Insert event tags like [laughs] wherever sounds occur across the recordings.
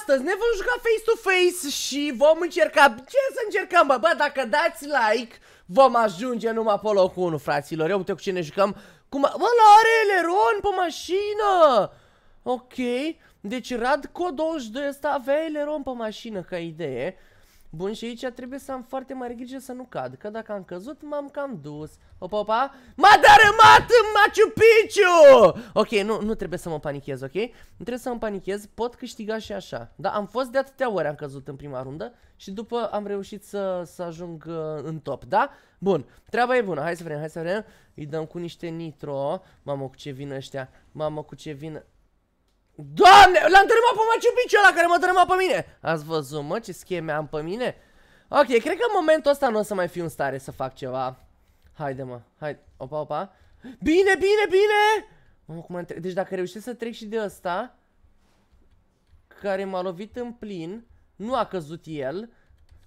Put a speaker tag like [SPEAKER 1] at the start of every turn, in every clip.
[SPEAKER 1] astăzi ne vom juca face-to-face -face și vom încerca, ce să încercăm bă, bă, dacă dați like, vom ajunge numai pe locul 1, fraților, eu uite cu ne jucăm, cum, bă, la are eleron pe mașină, ok, deci Radco 22 ăsta avea eleron pe mașină ca idee, Bun, și aici trebuie să am foarte mare grijă să nu cad, că dacă am căzut, m-am cam dus. Opa, opa, m-a dărâmat în Machu Picchu! Ok, nu, nu trebuie să mă panichez, ok? Nu trebuie să mă panichez, pot câștiga și așa. Da, am fost de atâtea ori am căzut în prima rundă și după am reușit să, să ajung uh, în top, da? Bun, treaba e bună, hai să vedem, hai să vedem. Îi dăm cu niște nitro. Mamă, cu ce vin ăștia, mamă, cu ce vin... Doamne, l-am tărâmat pe Piciu ăla care mă tărâma pe mine. Ați văzut, mă, ce scheme am pe mine? Ok, cred că în momentul ăsta nu o să mai fiu în stare să fac ceva. Haide, mă, hai, opa, opa. Bine, bine, bine! mă, cum am deci dacă reușesc să trec și de ăsta, care m-a lovit în plin, nu a căzut el,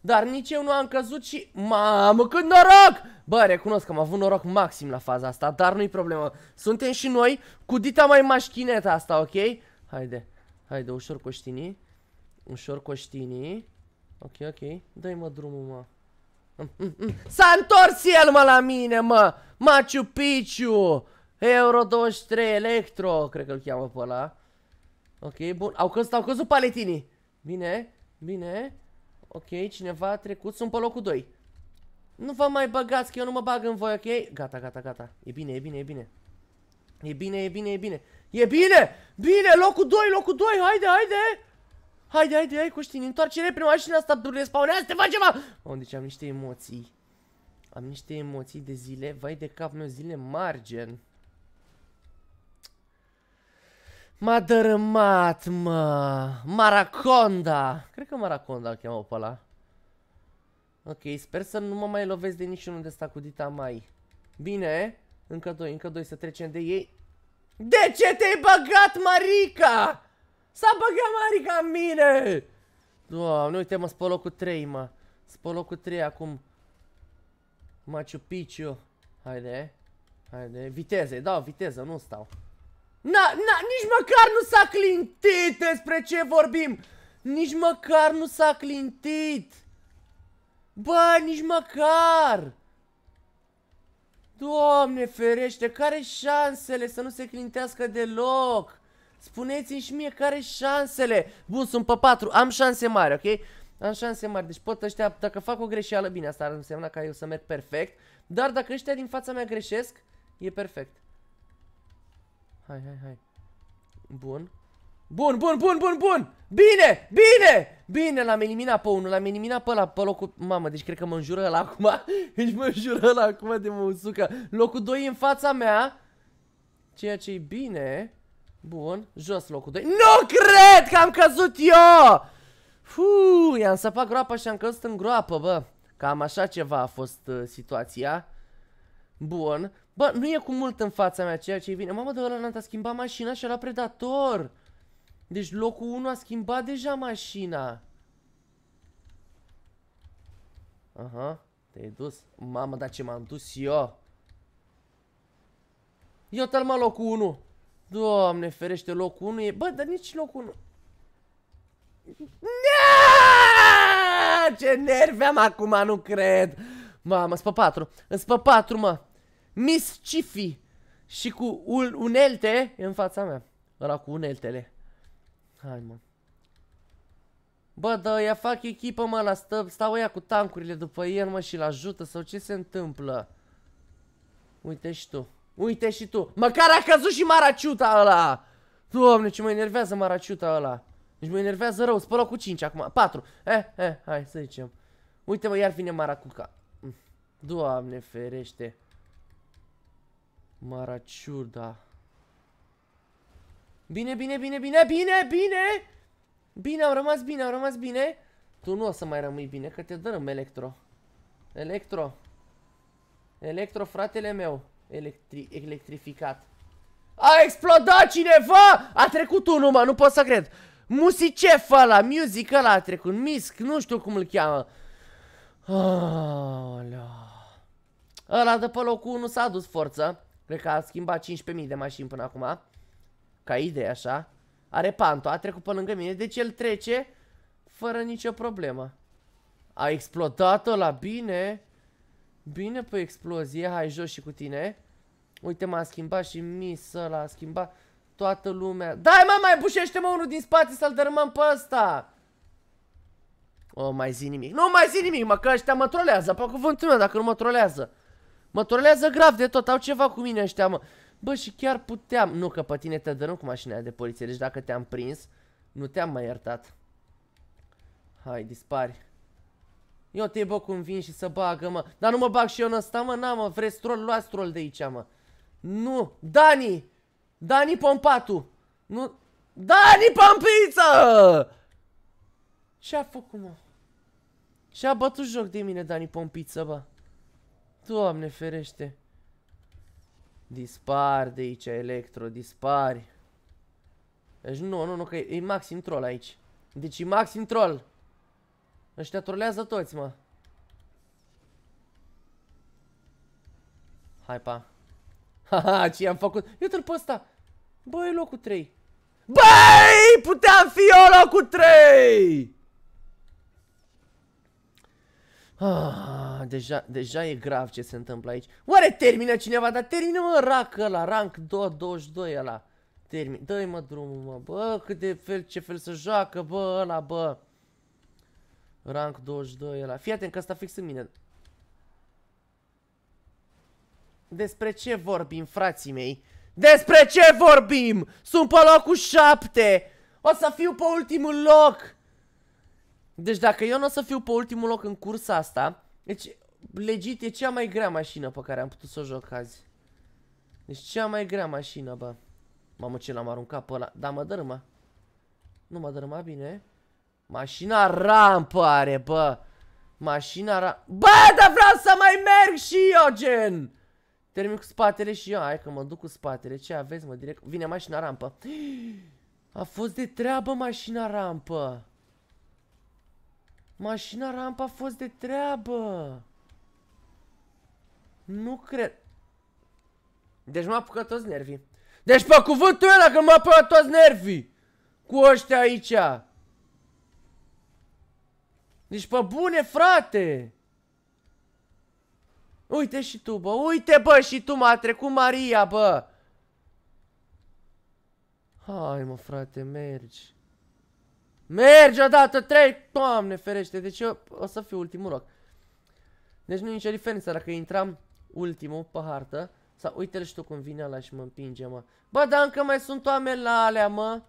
[SPEAKER 1] dar nici eu nu am căzut și... Mamă, cât noroc! Bă, recunosc că am avut noroc maxim la faza asta, dar nu-i problemă. Suntem și noi cu dita mai mașchineta asta, ok? Haide. Haide, ușor coștinii. Ușor coștinii. Ok, ok. Dă-i mă drumul, mă. [laughs] S-a întors el, mă, la mine, mă! Machu Picchu! Euro 23 Electro, cred că îl cheamă pe ăla. Ok, bun. Au căzut, au căzut paletinii. Bine, bine. Ok, cineva a trecut. Sunt pe locul 2. Nu vă mai băgați că eu nu mă bag în voi, ok? Gata, gata, gata. E bine, e bine, e bine. E bine, e bine, e bine. E bine! Bine, locul 2, locul 2, haide, haide! Haide, haide, hai Coștini, întoarce repede mașina asta, respawnează, te faci ceva! Mamă, deci am niște emoții. Am niște emoții de zile, vai de cap meu, zile margen. M-a dărâmat, mă. Maraconda. Cred că Maraconda îl cheamă pe ăla. Ok, sper să nu mă mai lovesc de niciunul de ăsta cu dita mai. Bine, încă doi, încă doi, să trecem de ei. De ce te-ai băgat, Marica? S-a băgat Marica în mine! Doamne, uite mă, spăl cu 3, mă. Spăl cu 3 acum. Machu Picchu. Haide. Haide. Viteze, da, viteză, nu stau. Na, na, nici măcar nu s-a clintit despre ce vorbim. Nici măcar nu s-a clintit. Bă, nici măcar. Doamne ferește, care șansele să nu se clintească deloc? Spuneți-mi și mie care șansele. Bun, sunt pe 4, am șanse mari, ok? Am șanse mari, deci pot ăștia, dacă fac o greșeală, bine, asta ar însemna că eu să merg perfect. Dar dacă ăștia din fața mea greșesc, e perfect. Hai, hai, hai. Bun. Bun, bun, bun, bun, bun! Bine, bine, bine, l-am eliminat pe unul, l-am eliminat pe ăla, pe locul... Mamă, deci cred că mă înjură ăla acum, [laughs] deci mă înjură ăla acum de mă usucă. Locul 2 în fața mea, ceea ce e bine. Bun, jos locul 2. Nu cred că am căzut eu! Fuuu, i-am săpat groapa și am căzut în groapă, bă. Cam așa ceva a fost uh, situația. Bun. Bă, nu e cu mult în fața mea ceea ce e bine. Mamă, de ăla n-a schimbat mașina și era predator. Deci locul 1 a schimbat deja mașina. Aha, te-ai dus. Mamă, dar ce m-am dus eu. Eu te mă locul 1. Doamne, ferește, locul 1 e... Bă, dar nici locul 1... Ce nervi am acum, nu cred. Mamă, spă 4. Îți pe 4, mă. Miss Chiffy. Și cu unelte e în fața mea. Ăla cu uneltele. Hai, mă. Bă, da, ia fac echipă, mă, la stă, stau ea cu tancurile după el, mă, și-l ajută, sau ce se întâmplă? Uite și tu. Uite și tu. Măcar a căzut și maraciuta ăla! Doamne, ce mă enervează maraciuta ăla. Deci mă enervează rău, spălă cu 5 acum, 4. Eh, eh, hai să zicem. Uite mă, iar vine maracuca. Mm. Doamne ferește. Maraciuda. Bine, bine, bine, bine, bine, bine! Bine, am rămas bine, am rămas bine. Tu nu o să mai rămâi bine, că te dărâm, Electro. Electro. Electro, fratele meu. Electri electrificat. A explodat cineva! A trecut unul, mă, nu pot să cred. Musicef ăla, music ăla a trecut. Misc, nu știu cum îl cheamă. Aolea. Ăla de pe locul 1 s-a dus forță. Cred că a schimbat 15.000 de mașini până acum ca idee așa. Are panto, a trecut pe lângă mine, deci el trece fără nicio problemă. A explodat-o la bine. Bine pe explozie, hai jos și cu tine. Uite, m-a schimbat și mis l a schimbat toată lumea. Dai, mă, mai bușește-mă unul din spate să-l dărâmăm pe ăsta. O, oh, mai zi nimic. Nu mai zi nimic, mă, că ăștia mă trolează, pe cuvântul meu, dacă nu mă trolează. Mă trolează grav de tot, au ceva cu mine ăștia, mă. Bă, și chiar puteam. Nu, că pe tine te dărâm cu mașina de poliție. Deci dacă te-am prins, nu te-am mai iertat. Hai, dispari. Eu te bă cum vin și să bagă, mă. Dar nu mă bag și eu în ăsta, mă, n-am, mă. Vreți troll? Luați troll de aici, mă. Nu. Dani! Dani Pompatu! Nu. Dani Pompiță! Ce-a făcut, mă? Și-a bătut joc de mine, Dani Pompiță, bă. Doamne ferește. Dispar de aici, Electro, dispari. Deci nu, nu, nu, că e, maxim troll aici. Deci e maxim troll. Ăștia trolează toți, mă. Hai, pa. [laughs] Haha, ce i-am făcut? Uite-l pe ăsta. Bă, e locul 3. Băi, puteam fi eu locul 3! Ah. Ah, deja, deja e grav ce se întâmplă aici. Oare termină cineva? Dar termină mă rac ăla, rank 2, 22 ăla. Termin. Dă-i mă drumul mă, bă, cât de fel, ce fel să joacă, bă, ăla, bă. Rank 22 ăla. Fii atent că asta fix în mine. Despre ce vorbim, frații mei? Despre ce vorbim? Sunt pe locul 7! O să fiu pe ultimul loc! Deci dacă eu nu o să fiu pe ultimul loc în cursa asta, deci, legit, e cea mai grea mașină pe care am putut să o joc azi. Deci cea mai grea mașină, bă. Mamă, ce l-am aruncat pe ăla. Da, mă dărâmă. Nu mă dărâma bine. Mașina rampă are, bă. Mașina ra... Bă, dar vreau să mai merg și eu, gen! Termin cu spatele și eu. Hai că mă duc cu spatele. Ce aveți, mă, direct? Vine mașina rampă. [gasps] A fost de treabă mașina rampă. Mașina rampa a fost de treabă. Nu cred. Deci m-a apucat toți nervii. Deci pe cuvântul ăla că m-a apucat toți nervii. Cu ăștia aici. Deci pe bune, frate. Uite și tu, bă. Uite, bă, și tu m-a trecut Maria, bă. Hai, mă, frate, mergi. Mergi odată, trei! Doamne ferește, deci eu o să fiu ultimul loc. Deci nu e nicio diferență dacă intram ultimul pe hartă. Sau uite-l și tu cum vine ăla și mă împinge, mă. Bă, dar încă mai sunt oameni la alea, mă.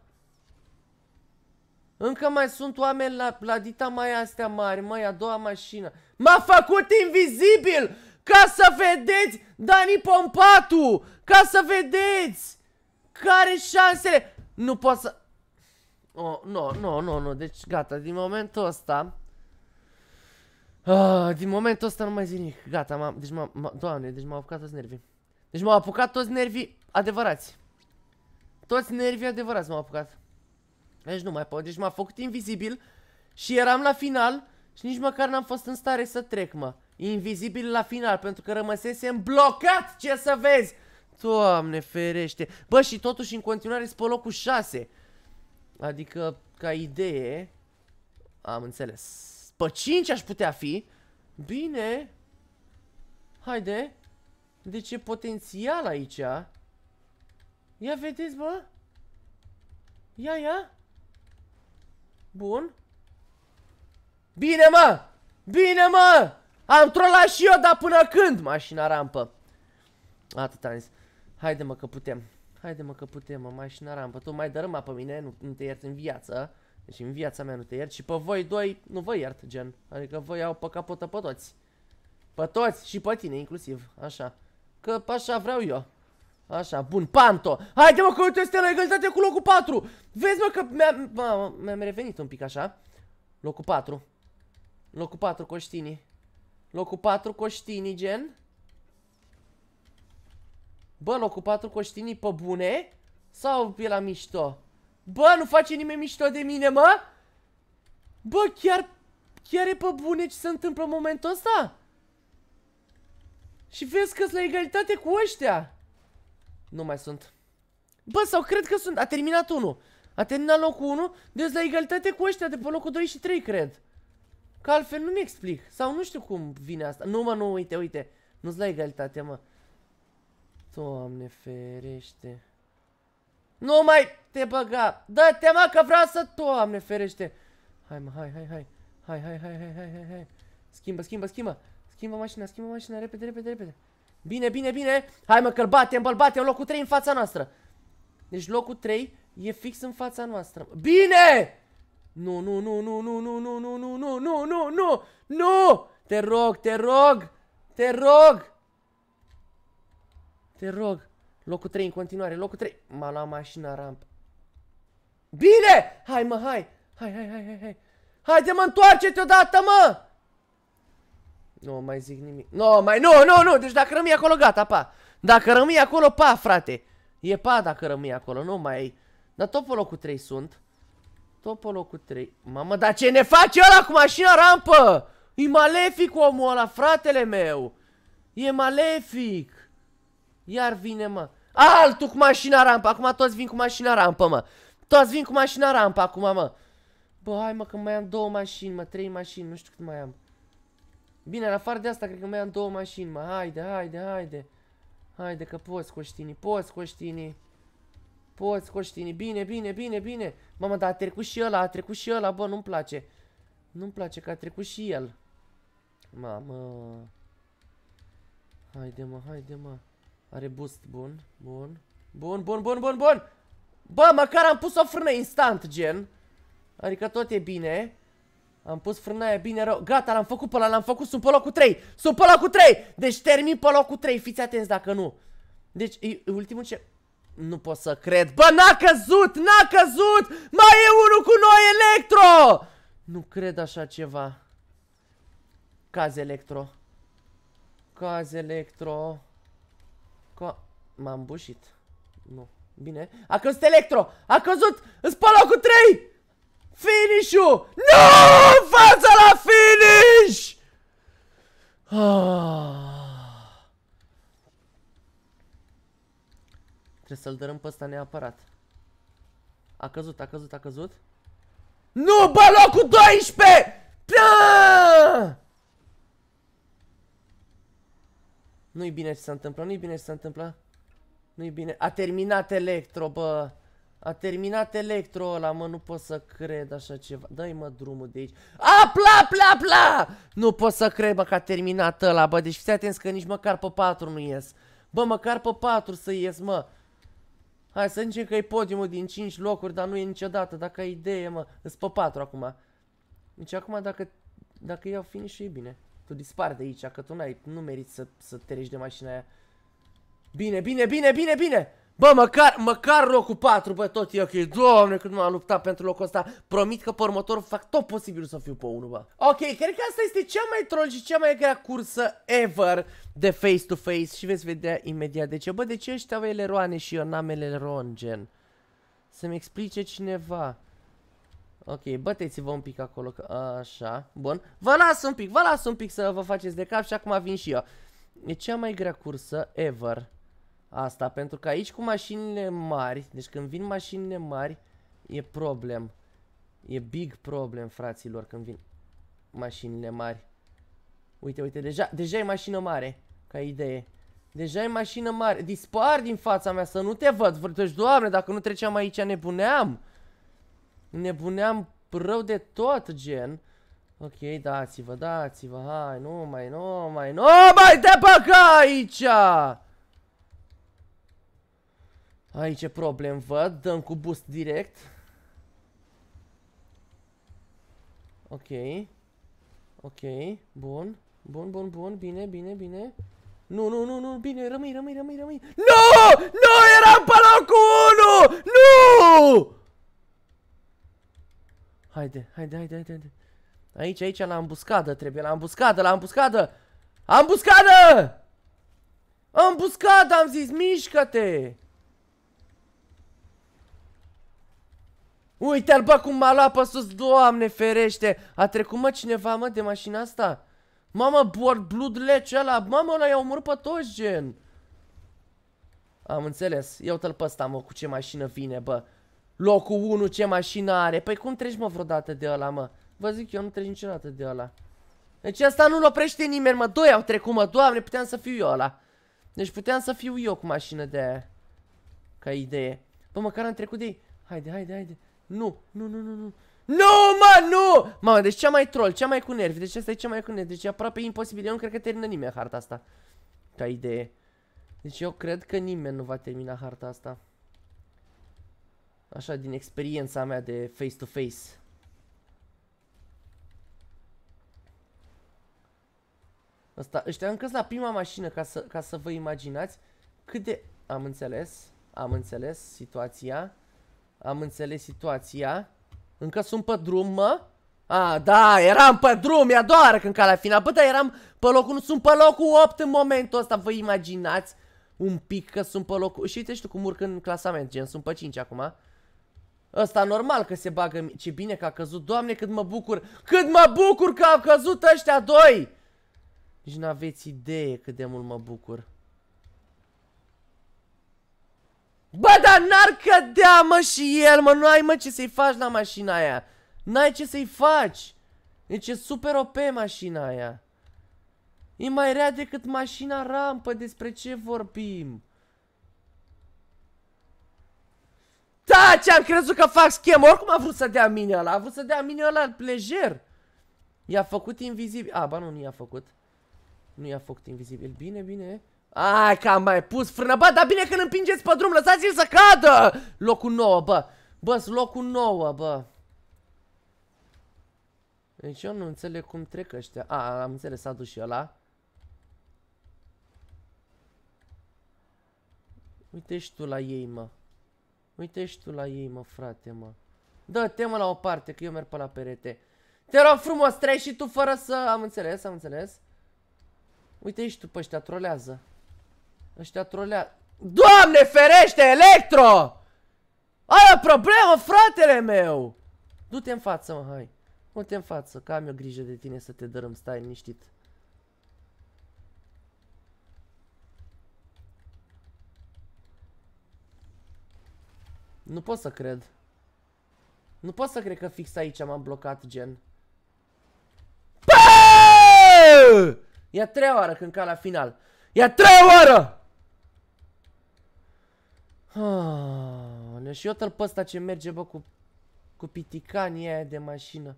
[SPEAKER 1] Încă mai sunt oameni la, la dita mai astea mari, mă, a doua mașină. M-a făcut invizibil! Ca să vedeți Dani Pompatu! Ca să vedeți! Care șansele? Nu pot să... Oh, no, no, no, no, deci gata, din momentul ăsta uh, Din momentul ăsta nu mai zic nimic, gata, m-am, deci m-am, doamne, deci m-au apucat toți nervii Deci m-au apucat toți nervii adevărați Toți nervii adevărați m-au apucat Deci nu mai pot, deci m-a făcut invizibil Și eram la final și nici măcar n-am fost în stare să trec, mă Invizibil la final, pentru că rămăsesem blocat, ce să vezi Doamne ferește Bă, și totuși în continuare sunt pe locul 6 Adică, ca idee... Am înțeles. Pe 5 aș putea fi. Bine. Haide. Deci ce potențial aici. Ia vedeți, bă. Ia, ia. Bun. Bine, mă! Bine, mă! Am trolat și eu, dar până când? Mașina rampă. Atât am zis. Haide, mă, că putem. Haide-mă că putem, mă, mașina rampă. Tu mai dărâma pe mine, nu, nu te iert în viață. Deci în viața mea nu te iert și pe voi doi nu vă iert, gen. Adică vă iau pe capotă pe toți. Pe toți și pe tine inclusiv, așa. Că așa vreau eu. Așa, bun, Panto! Haide mă că uite este la egalitate cu locul 4! Vezi mă că mi-am mi revenit un pic așa. Locul 4. Locul 4 Coștini. Locul 4 Coștini, gen. Bă, locul 4 coștinii pe bune? Sau e la mișto? Bă, nu face nimeni mișto de mine, mă? Bă, chiar... Chiar e pe bune ce se întâmplă în momentul ăsta? Și vezi că la egalitate cu ăștia Nu mai sunt Bă, sau cred că sunt, a terminat unul A terminat locul 1, deci la egalitate cu ăștia De pe locul 2 și 3, cred Că altfel nu-mi explic Sau nu știu cum vine asta Nu mă, nu, uite, uite Nu-s la egalitate, mă Doamne ferește. Nu mai te băga. Da, te mă că vreau să... Doamne ferește. Hai mă, hai, hai, hai. Hai, hai, hai, hai, hai, hai, hai. Schimbă, schimbă, schimbă. Schimbă mașina, schimbă mașina. Repede, repede, repede. Bine, bine, bine. Hai mă că îl batem, îl l batem. Locul 3 în fața noastră. Deci locul 3 e fix în fața noastră. Bine! Nu, nu, nu, nu, nu, nu, nu, nu, nu, nu, nu, nu, nu, nu! Te rog, te rog! Te rog! Te rog. Locul 3 în continuare, locul 3. M-a luat mașina ramp. Bine! Hai mă, hai! Hai, hai, hai, hai, hai! Haide mă, întoarce-te odată, mă! Nu mai zic nimic. Nu, mai, nu, nu, nu! Deci dacă rămâi acolo, gata, pa! Dacă rămâi acolo, pa, frate! E pa dacă rămâi acolo, nu mai... Dar tot pe locul 3 sunt. Tot pe locul 3. Mamă, dar ce ne face ăla cu mașina rampă? E malefic omul ăla, fratele meu! E malefic! Iar vine, mă. Altul cu mașina rampă. Acum toți vin cu mașina rampă, mă. Toți vin cu mașina rampă acum, mă. Bă, hai, mă, că mai am două mașini, mă. Trei mașini, nu știu cât mai am. Bine, în afară de asta, cred că mai am două mașini, mă. Haide, haide, haide. Haide că poți, Coștini, poți, Coștini. Poți, Coștini. Bine, bine, bine, bine. Mamă, dar a trecut și ăla, a trecut și ăla, bă, nu-mi place. Nu-mi place că a trecut și el. Mamă. Haide, mă, haide, mă. Are boost bun, bun. Bun, bun, bun, bun, bun! Bă, măcar am pus o frână instant, gen. Adică tot e bine. Am pus frâna aia bine rău. Gata, l-am făcut pe ăla, l-am făcut. Sunt pe locul 3. Sunt pe locul 3. Deci termin pe locul 3. Fiți atenți dacă nu. Deci, e ultimul ce... Nu pot să cred. Bă, n-a căzut! N-a căzut! Mai e unul cu noi, Electro! Nu cred așa ceva. Caz Electro. Caz Electro. Co M-am bușit. Nu. Bine. A căzut Electro! A căzut! Îți pe locul 3! Finish-ul! Nu! Fața la finish! Ah. Trebuie să-l dărâm pe ăsta neapărat. A căzut, a căzut, a căzut. Nu, bă, locul 12! Aaaa! Nu-i bine ce s-a întâmplat, nu-i bine ce s-a întâmplat. Nu-i bine. A terminat Electro, bă. A terminat Electro ăla, mă, nu pot să cred așa ceva. Dă-i, mă, drumul de aici. A, pla, pla, pla! Nu pot să cred, bă, că a terminat ăla, bă. Deci fiți atenți că nici măcar pe 4 nu ies. Bă, măcar pe 4 să ies, mă. Hai să zicem că e podiumul din 5 locuri, dar nu e niciodată. Dacă ai idee, mă, îți pe 4 acum. Deci acum dacă, dacă iau finish e bine. Tu dispar de aici, că tu ai nu meriți să, să te de mașina aia. Bine, bine, bine, bine, bine! Bă, măcar, măcar locul 4, bă, tot e ok. Doamne, cât m-am luptat pentru locul ăsta. Promit că pe următor fac tot posibilul să fiu pe 1, bă. Ok, cred că asta este cea mai troll și cea mai grea cursă ever de face-to-face -face și veți vedea imediat de ce. Bă, de ce ăștia au eleroane și eu n-am eleron, gen? Să-mi explice cineva. Ok, băteți-vă un pic acolo, că... așa, bun. Vă las un pic, vă las un pic să vă faceți de cap și acum vin și eu. E cea mai grea cursă ever asta, pentru că aici cu mașinile mari, deci când vin mașinile mari, e problem. E big problem, fraților, când vin mașinile mari. Uite, uite, deja, deja e mașină mare, ca idee. Deja e mașină mare. Dispar din fața mea să nu te văd. Deci, doamne, dacă nu treceam aici, nebuneam. Nebuneam rău de tot, gen. Ok, dați-vă, dați-vă, hai, nu mai, nu mai, nu mai te păca aici! Aici problem văd, dăm cu boost direct. Ok. Ok, bun. Bun, bun, bun, bine, bine, bine. Nu, nu, nu, nu, bine, rămâi, rămâi, rămâi, rămâi. Nu! Nu, eram pe locul 1! Nu! Haide, haide, haide, haide, haide. Aici, aici, la ambuscadă trebuie, la ambuscadă, la ambuscadă! Ambuscadă! Ambuscadă, am zis, mișcă-te! Uite-l, bă, cum m-a luat pe sus, doamne ferește! A trecut, mă, cineva, mă, de mașina asta? Mamă, board blood lece ăla, mamă, ăla i-a omorât pe toți, gen! Am înțeles, Eu te l pe ăsta, mă, cu ce mașină vine, bă. Locul 1 ce mașină are Păi cum treci mă vreodată de ăla mă Vă zic eu nu treci niciodată de ăla Deci asta nu-l oprește nimeni mă Doi au trecut mă Doamne puteam să fiu eu ăla Deci puteam să fiu eu cu mașină de aia Ca idee Bă măcar am trecut de ei Haide haide haide Nu nu nu nu nu nu, mă, nu! Mamă, deci cea mai troll, cea mai cu nervi, deci asta e cea mai cu nervi, deci e aproape imposibil, eu nu cred că termină nimeni harta asta Ca idee Deci eu cred că nimeni nu va termina harta asta Așa, din experiența mea de face-to-face. Asta, ăștia încă la prima mașină, ca să, ca să vă imaginați cât de... Am înțeles, am înțeles situația, am înțeles situația. Încă sunt pe drum, mă? A, da, eram pe drum, e doar când ca când la final. Bă, da, eram pe locul, nu sunt pe locul 8 în momentul ăsta, vă imaginați un pic că sunt pe locul... Și uite știu cum urc în clasament, gen, sunt pe 5 acum. Ăsta normal că se bagă Ce bine că a căzut, doamne cât mă bucur Cât mă bucur că au căzut ăștia doi Nici n-aveți idee cât de mult mă bucur Bă, dar n-ar cădea, mă, și el, mă, nu ai, mă, ce să-i faci la mașina aia N-ai ce să-i faci Deci e super OP mașina aia E mai rea decât mașina rampă, despre ce vorbim? Da, ce-am crezut că fac schem. Oricum a vrut să dea mine ăla. A vrut să dea mine ăla plejer. I-a făcut invizibil. A, ba nu, nu i-a făcut. Nu i-a făcut invizibil. Bine, bine. Ai, că am mai pus frână. Bă, dar bine că îl împingeți pe drum. Lăsați-l să cadă. Locul nouă, bă. Bă, locul nouă, bă. Deci eu nu înțeleg cum trec ăștia. A, am înțeles, s-a dus și ăla. Uite și tu la ei, mă. Uite și tu la ei, mă, frate, mă. Da, te mă, la o parte, că eu merg pe la perete. Te rog frumos, treci și tu fără să... Am înțeles, am înțeles. Uite și tu pe ăștia, trolează. Ăștia trolează. Doamne ferește, Electro! Ai o problemă, fratele meu! Du-te în față, mă, hai. Du-te în față, că am eu grijă de tine să te dărâm, stai liniștit. Nu pot să cred. Nu pot să cred că fix aici m-am blocat, gen. Bă! E a treia oară când ca la final. E a treia oară! Ah, și eu tăl pe ce merge, bă, cu, cu piticanii aia de mașină.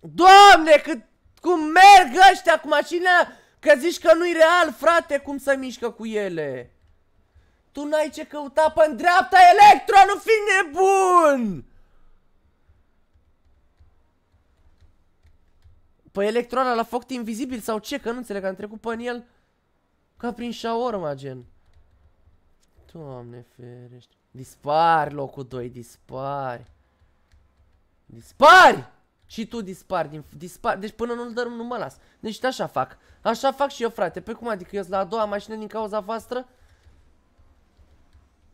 [SPEAKER 1] Doamne, cât, cum merg ăștia cu mașina? Că zici că nu-i real, frate, cum să mișcă cu ele. Tu n-ai ce căuta pe dreapta, Electro, nu fi nebun! Păi Electro la foc invizibil sau ce? Că nu înțeleg, am trecut pe el ca prin șaorma, gen. Doamne ferește. Dispari locul 2, dispari. Dispari! Și tu dispari, din, dispari. Deci până nu-l dăm, nu mă las. Deci așa fac. Așa fac și eu, frate. Pe păi cum adică eu sunt la a doua mașină din cauza voastră?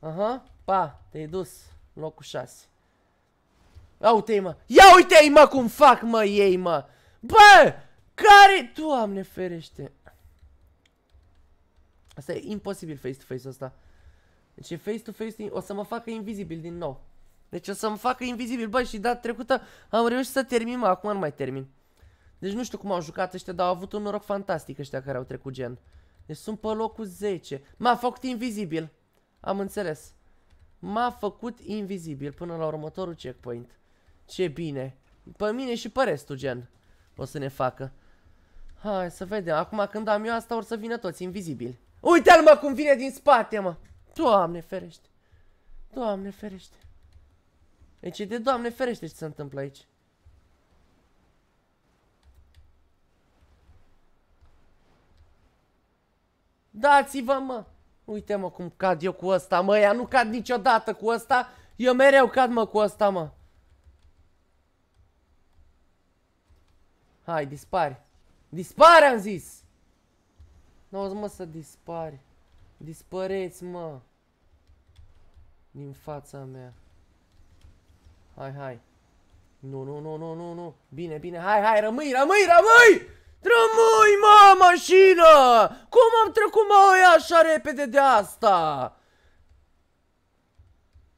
[SPEAKER 1] Aha, pa, te-ai dus locul 6. Ia uite-i, mă! Ia uite-i, mă, cum fac, mă, ei, mă! Bă! Care? Doamne ferește! Asta e imposibil face to face asta. ăsta. Deci face-to-face, o să mă facă invizibil din nou. Deci o să mă facă invizibil, bă, și da trecută am reușit să termin, mă, acum nu mai termin. Deci nu știu cum au jucat ăștia, dar au avut un noroc fantastic ăștia care au trecut gen. Deci sunt pe locul 10. M-a făcut invizibil. Am înțeles. M-a făcut invizibil până la următorul checkpoint. Ce bine. Pe mine și pe restul, gen. O să ne facă. Hai să vedem. Acum când am eu asta, or să vină toți invizibili. Uite-l, mă, cum vine din spate, mă. Doamne ferește. Doamne ferește. Deci e de doamne ferește ce se întâmplă aici. Dați-vă, mă! Uite mă cum cad eu cu ăsta, mă, ea nu cad niciodată cu ăsta, eu mereu cad mă cu ăsta, mă. Hai, dispari. Dispari, am zis! Nu mă să dispari. Dispăreți, mă. Din fața mea. Hai, hai. Nu, nu, nu, nu, nu, nu. Bine, bine. Hai, hai, rămâi, rămâi, rămâi! Rămâi! Oi, mă, mașină! Cum am trecut, mă, ăia așa repede de asta?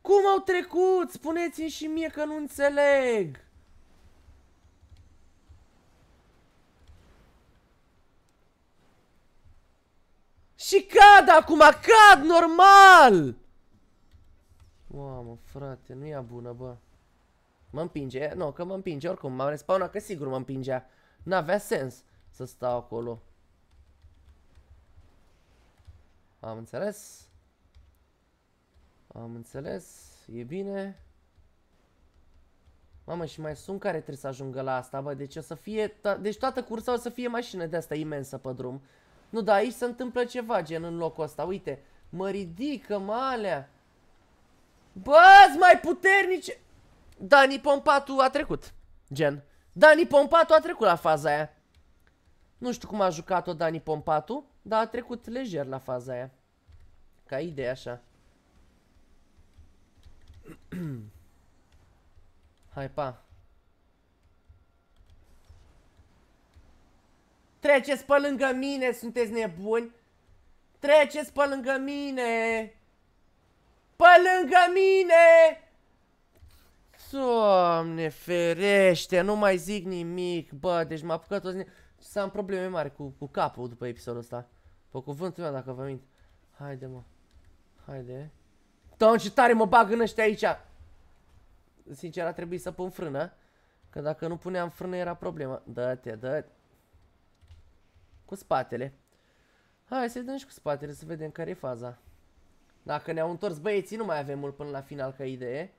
[SPEAKER 1] Cum au trecut? Spuneți-mi și mie că nu înțeleg. Și cad acum, cad normal! Mamă, frate, nu e bună, bă. Mă împinge? Nu, no, că mă împinge oricum. M-am respawnat că sigur mă împingea. N-avea sens să stau acolo. Am înțeles. Am înțeles. E bine. Mamă, și mai sunt care trebuie să ajungă la asta, bă, deci o să fie, to deci toată cursa o să fie mașină de asta imensă pe drum. Nu, dar aici se întâmplă ceva, gen în locul ăsta, uite, mă ridică, mă alea. Bă, mai puternice! Dani pompatu a trecut, gen. Dani pompatu a trecut la faza aia. Nu știu cum a jucat-o Dani Pompatu, dar a trecut lejer la faza aia. Ca idee așa. [clears throat] Hai, pa. Treceți pe lângă mine, sunteți nebuni? Treceți pe lângă mine! Pe lângă mine! Doamne ferește, nu mai zic nimic, bă, deci m-a apucat toți să am probleme mari cu, cu capul după episodul ăsta. Pe cuvântul meu, dacă vă mint. Haide, mă. Haide. Doamne, ce tare mă bag în ăștia aici! Sincer, a trebuit să pun frână. Că dacă nu puneam frână era problema. Dă-te, dă -te. Cu spatele. Hai să-i dăm și cu spatele, să vedem care e faza. Dacă ne-au întors băieții, nu mai avem mult până la final ca idee.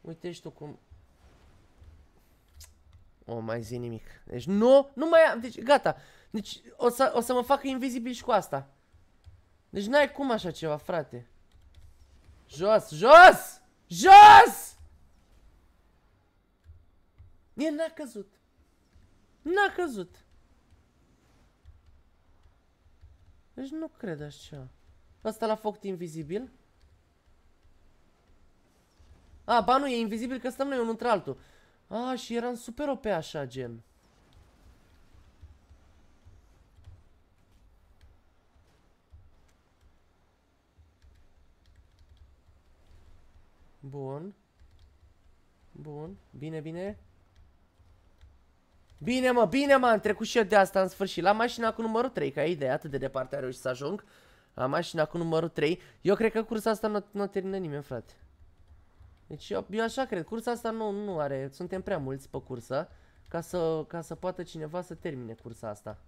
[SPEAKER 1] Uite și tu cum o, mai zi nimic. Deci nu, nu mai am, deci gata. Deci o să, o să mă fac invizibil și cu asta. Deci n-ai cum așa ceva, frate. Jos, jos! Jos! El n-a căzut. N-a căzut. Deci nu cred așa. Asta la foc invizibil? A, ba nu, e invizibil că stăm noi unul între altul. A, și eram super OP așa, gen. Bun. Bun. Bine, bine. Bine, mă, bine, mă, am trecut și eu de asta în sfârșit. La mașina cu numărul 3, ca idee, atât de departe a reușit să ajung. La mașina cu numărul 3. Eu cred că cursa asta nu, nu termină nimeni, frate. Deci eu, eu așa cred, cursa asta nu, nu are, suntem prea mulți pe cursă ca să, ca să poată cineva să termine cursa asta.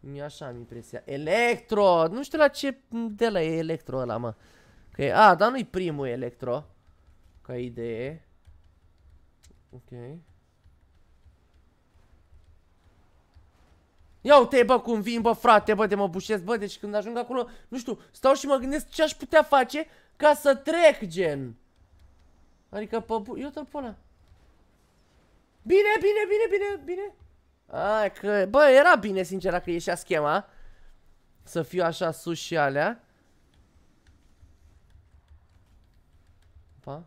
[SPEAKER 1] Mi așa am impresia. Electro! Nu știu la ce de la e Electro ăla, mă. Că e, a, dar nu-i primul Electro. Ca idee. Ok. Ia uite, bă, cum vin, bă, frate, bă, de mă bușesc, bă, deci când ajung acolo, nu știu, stau și mă gândesc ce aș putea face ca să trec, gen. Adică, pe eu pe ăla. Bine, bine, bine, bine, bine. Ai că, bă, era bine, sincer, dacă ieșea schema. Să fiu așa sus și alea. Pa.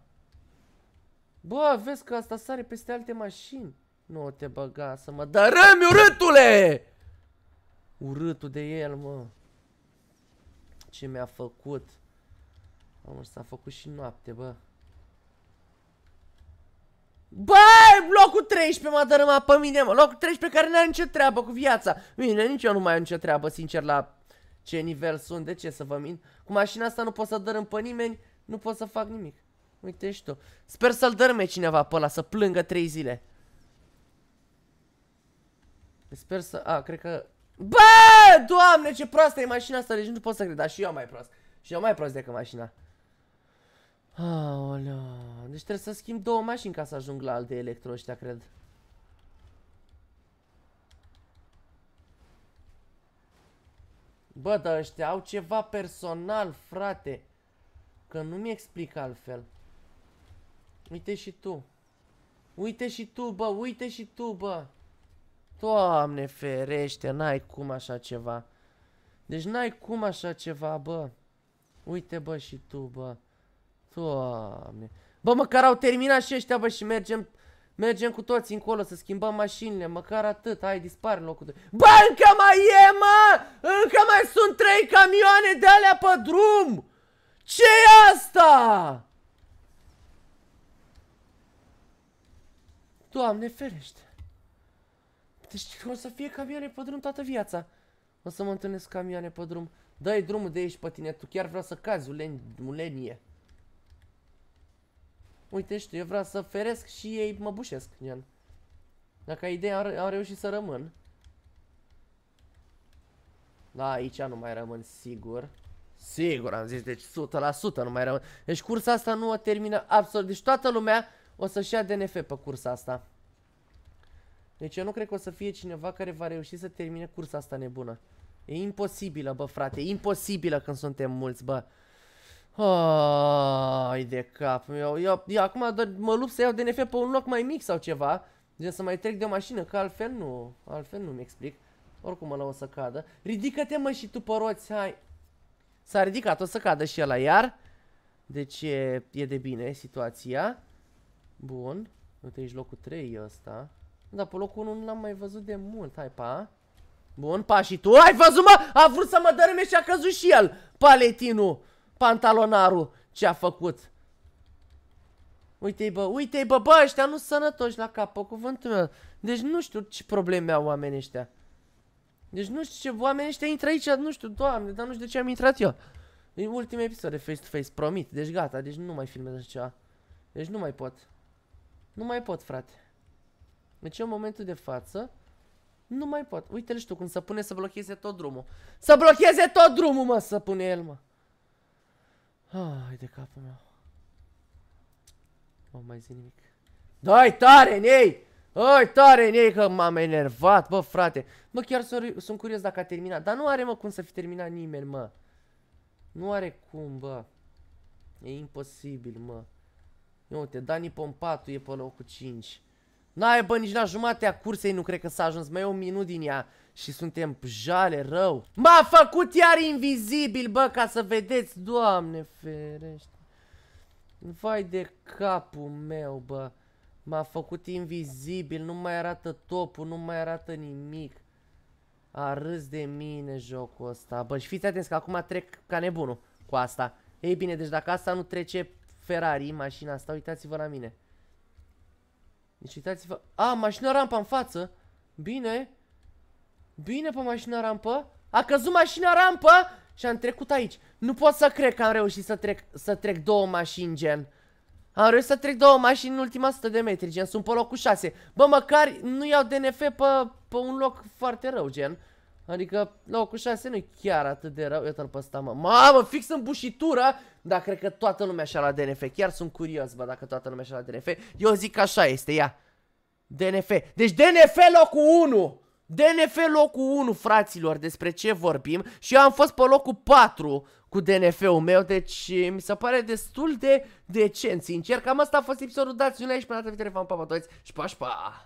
[SPEAKER 1] Bă, vezi că asta sare peste alte mașini. Nu te băga să mă Dar dărâmi, urâtule! Urâtul de el, mă. Ce mi-a făcut. Mamă, s-a făcut și noapte, bă. Bă, locul 13 m-a dărâmat pe mine, mă. Locul 13 care n-are nicio treabă cu viața. Bine, nici eu nu mai am nicio treabă, sincer, la ce nivel sunt, de ce să vă mint. Cu mașina asta nu pot să dărâm pe nimeni, nu pot să fac nimic. Uite și tu. Sper să-l dărâme cineva pe ăla, să plângă 3 zile. Sper să... A, cred că... Bă, doamne, ce proastă e mașina asta, deci nu pot să cred, dar și eu mai prost. Și eu mai prost decât mașina. Aolea. Deci trebuie să schimb două mașini ca să ajung la alte electro ăștia, cred. Bă, dar ăștia au ceva personal, frate. Că nu-mi explic altfel. Uite și tu. Uite și tu, bă, uite și tu, bă. Doamne ferește, n-ai cum așa ceva. Deci n-ai cum așa ceva, bă. Uite, bă, și tu, bă. Doamne. Bă, măcar au terminat și ăștia, bă, și mergem... Mergem cu toți încolo să schimbăm mașinile, măcar atât, hai, dispar în locul de... Bă, încă mai e, mă! Încă mai sunt trei camioane de alea pe drum! ce e asta? Doamne, ferește! Deci o să fie camioane pe drum toată viața. O să mă întâlnesc camioane pe drum. Dă-i drumul de aici pe tine, tu chiar vreau să cazi, ulen, ulenie. Uite, știu, eu vreau să feresc și ei mă bușesc, gen. Dacă ai idee, am, am reușit să rămân. Da, aici nu mai rămân sigur. Sigur, am zis, deci 100% nu mai rămân. Deci cursa asta nu o termină absolut. Deci toată lumea o să-și ia DNF pe cursa asta. Deci eu nu cred că o să fie cineva care va reuși să termine cursa asta nebună. E imposibilă, bă, frate, imposibilă când suntem mulți, bă. Ai de cap meu, eu, eu acum doar mă lupt să iau DNF pe un loc mai mic sau ceva Gen să mai trec de o mașină, că altfel nu, altfel nu-mi explic Oricum ăla o să cadă Ridică-te mă și tu pe roți, hai S-a ridicat, o să cadă și ăla iar Deci e, e de bine situația Bun Uite aici locul 3 ăsta Da, pe locul 1 nu l-am mai văzut de mult, hai pa Bun, pa și tu, ai văzut mă, a vrut să mă dărâme și a căzut și el Paletinul pantalonarul ce a făcut. Uite-i bă, uite-i bă, bă, ăștia nu sănătoși la cap, pe cuvântul meu. Deci nu știu ce probleme au oamenii ăștia. Deci nu știu ce, oamenii ăștia intră aici, nu știu, doamne, dar nu știu de ce am intrat eu. E ultimul episod de face-to-face, promit, deci gata, deci nu mai filmez așa ceva. Deci nu mai pot. Nu mai pot, frate. Deci eu în momentul de față, nu mai pot. Uite-l știu cum să pune să blocheze tot drumul. Să blocheze tot drumul, mă, să pune el, mă. Ah, hai de capul meu. Nu mai zic nimic. Dai tare nei! ei! Ai tare nei, că m-am enervat, bă, frate. Mă, chiar sunt curios dacă a terminat. Dar nu are, mă, cum să fi terminat nimeni, mă. Nu are cum, bă. E imposibil, mă. Ia uite, Dani Pompatu e pe locul 5. N-ai, bă, nici la jumatea cursei nu cred că s-a ajuns. Mai e un minut din ea. Și suntem jale rău M-a făcut iar invizibil, bă, ca să vedeți Doamne ferește Vai de capul meu, bă M-a făcut invizibil, nu mai arată topul, nu mai arată nimic A râs de mine jocul ăsta Bă, și fiți atenți că acum trec ca nebunul cu asta Ei bine, deci dacă asta nu trece Ferrari, mașina asta, uitați-vă la mine Deci uitați-vă... A, mașina rampa în față! Bine! Bine pe mașina rampă. A căzut mașina rampă și am trecut aici. Nu pot să cred că am reușit să trec, să trec două mașini, gen. Am reușit să trec două mașini în ultima 100 de metri, gen. Sunt pe locul 6. Bă, măcar nu iau DNF pe, pe un loc foarte rău, gen. Adică locul 6 nu-i chiar atât de rău. Iată-l pe ăsta, mă. Mamă, fix în bușitură! Dar cred că toată lumea așa la DNF. Chiar sunt curios, bă, dacă toată lumea așa la DNF. Eu zic că așa este, ia. DNF. Deci DNF locul 1! DNF locul 1, fraților, despre ce vorbim și eu am fost pe locul 4 cu DNF-ul meu, deci mi se pare destul de decent, sincer. Cam asta a fost episodul, dați un like și până la viitoare v-am pa toți și pa, și pa!